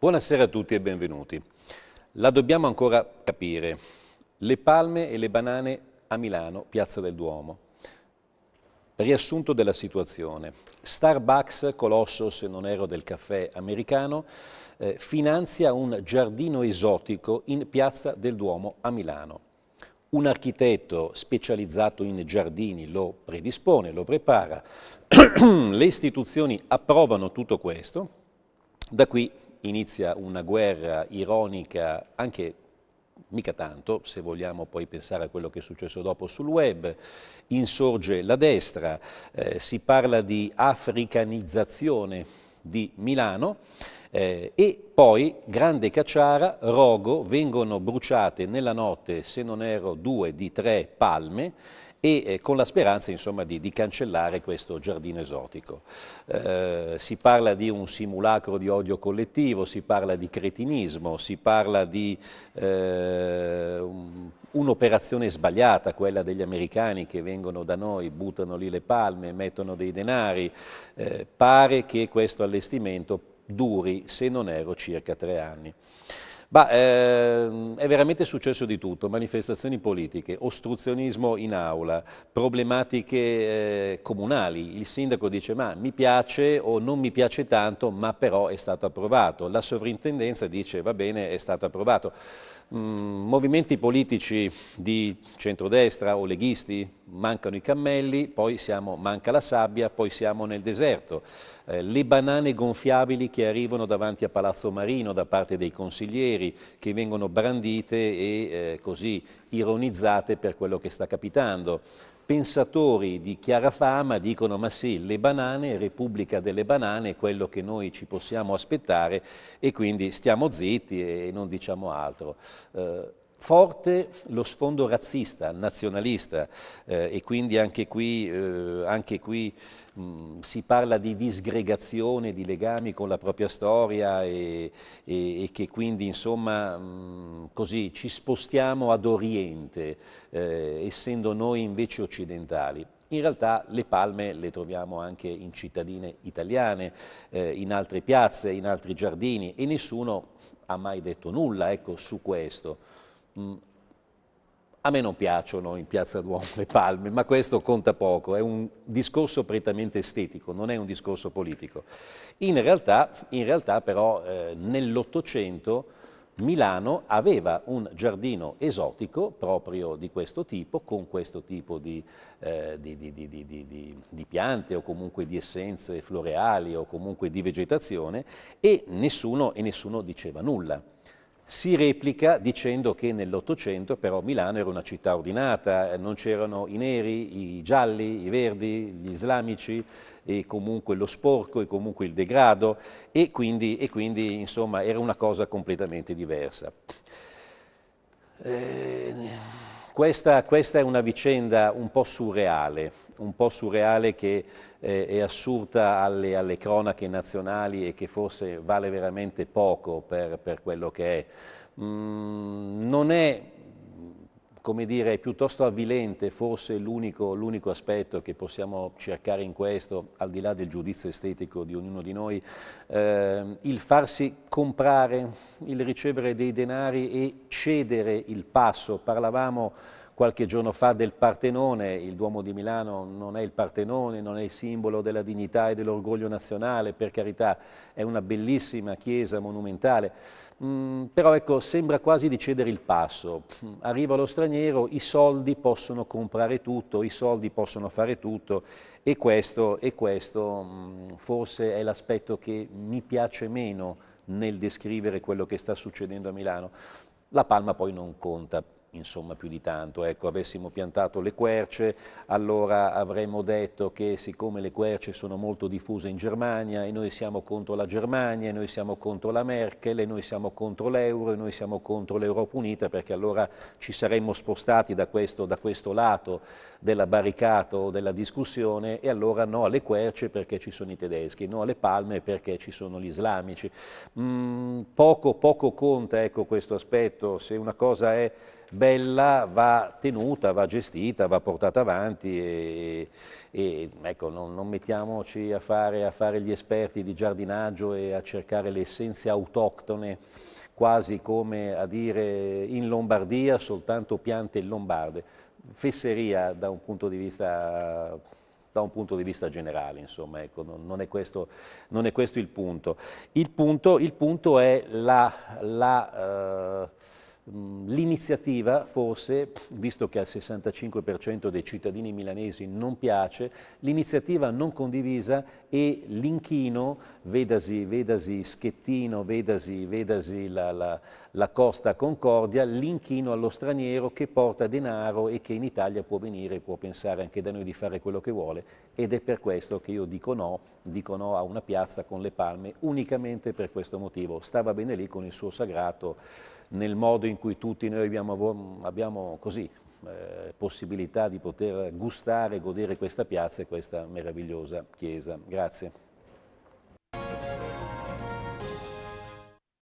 Buonasera a tutti e benvenuti. La dobbiamo ancora capire. Le palme e le banane a Milano, Piazza del Duomo. Riassunto della situazione. Starbucks, colosso se non ero del caffè americano, eh, finanzia un giardino esotico in Piazza del Duomo a Milano. Un architetto specializzato in giardini lo predispone, lo prepara. Le istituzioni approvano tutto questo. Da qui inizia una guerra ironica anche mica tanto, se vogliamo poi pensare a quello che è successo dopo sul web, insorge la destra, eh, si parla di africanizzazione di Milano eh, e poi Grande Cacciara, Rogo, vengono bruciate nella notte, se non ero due di tre palme e eh, con la speranza insomma, di, di, cancellare questo giardino esotico. Eh, si parla di un simulacro di odio collettivo, si parla di cretinismo, si parla di eh, un'operazione sbagliata, quella degli americani che vengono da noi, buttano lì le palme, mettono dei denari. Eh, pare che questo allestimento duri, se non ero, circa tre anni. Bah, ehm, è veramente successo di tutto, manifestazioni politiche, ostruzionismo in aula, problematiche eh, comunali, il sindaco dice ma mi piace o non mi piace tanto ma però è stato approvato, la sovrintendenza dice va bene è stato approvato. Mm, movimenti politici di centrodestra o leghisti, mancano i cammelli, poi siamo, manca la sabbia, poi siamo nel deserto. Eh, le banane gonfiabili che arrivano davanti a Palazzo Marino da parte dei consiglieri, ieri che vengono brandite e eh, così ironizzate per quello che sta capitando pensatori di chiara fama dicono ma sì, le banane, Repubblica delle banane è quello che noi ci possiamo aspettare e quindi stiamo zitti e non diciamo altro. Eh, forte lo sfondo razzista, nazionalista eh, e quindi anche qui, eh, anche qui mh, mm, si parla di disgregazione, di legami con la propria storia e, e, e che quindi insomma mh, mm, così ci spostiamo ad oriente eh, essendo noi invece occidentali. In realtà le palme le troviamo anche in cittadine italiane, eh, in altre piazze, in altri giardini e nessuno ha mai detto nulla ecco, su questo mh, mm, a me non piacciono in Piazza Duomo le palme, ma questo conta poco, è un discorso prettamente estetico, non è un discorso politico. In realtà, in realtà però eh, nell'Ottocento Milano aveva un giardino esotico proprio di questo tipo, con questo tipo di, eh, di, di, di piante o comunque di essenze floreali o comunque di vegetazione e nessuno, e nessuno diceva nulla si replica dicendo che nell'Ottocento però Milano era una città ordinata, eh, non c'erano i neri, i gialli, i verdi, gli islamici e comunque lo sporco e comunque il degrado e quindi, e quindi insomma era una cosa completamente diversa. Eh... Questa, questa, è una vicenda un po' surreale, un po' surreale che eh, è assurda alle, alle, cronache nazionali e che forse vale veramente poco per, per quello che è. Mm, non è come dire, è piuttosto avvilente, forse l'unico aspetto che possiamo cercare in questo, al di là del giudizio estetico di ognuno di noi, eh, il farsi comprare, il ricevere dei denari e cedere il passo. Parlavamo qualche giorno fa del Partenone, il Duomo di Milano non è il Partenone, non è il simbolo della dignità e dell'orgoglio nazionale, per carità, è una bellissima chiesa monumentale, mm, però ecco, sembra quasi di cedere il passo, mm, arriva lo straniero, i soldi possono comprare tutto, i soldi possono fare tutto e questo, e questo mm, forse è l'aspetto che mi piace meno nel descrivere quello che sta succedendo a Milano. La Palma poi non conta, insomma più di tanto. Ecco, avessimo piantato le querce, allora avremmo detto che siccome le querce sono molto diffuse in Germania e noi siamo contro la Germania, e noi siamo contro la Merkel, e noi siamo contro l'euro, e noi siamo contro l'Europa Unita, perché allora ci saremmo spostati da questo, da questo lato della barricata o della discussione e allora no alle querce perché ci sono i tedeschi, no alle palme perché ci sono gli islamici. Mm, poco, poco conta ecco, questo aspetto, se una cosa è bella va tenuta, va gestita, va portata avanti e, e ecco, non, non, mettiamoci a fare, a fare gli esperti di giardinaggio e a cercare le essenze autoctone quasi come a dire in Lombardia soltanto piante lombarde. Fesseria da un punto di vista da un punto di vista generale, insomma, ecco, non, è questo, non, è questo, il punto. Il punto, il punto è la, la eh, L'iniziativa forse, visto che al 65% dei cittadini milanesi non piace, l'iniziativa non condivisa e l'inchino, vedasi, vedasi Schettino, vedasi, vedasi la, la, la Costa Concordia, l'inchino allo straniero che porta denaro e che in Italia può venire e può pensare anche da noi di fare quello che vuole ed è per questo che io dico no, dico no a una piazza con le palme unicamente per questo motivo. Stava bene lì con il suo sagrato nel modo in cui tutti noi abbiamo, abbiamo così, eh, possibilità di poter gustare e godere questa piazza e questa meravigliosa chiesa. Grazie.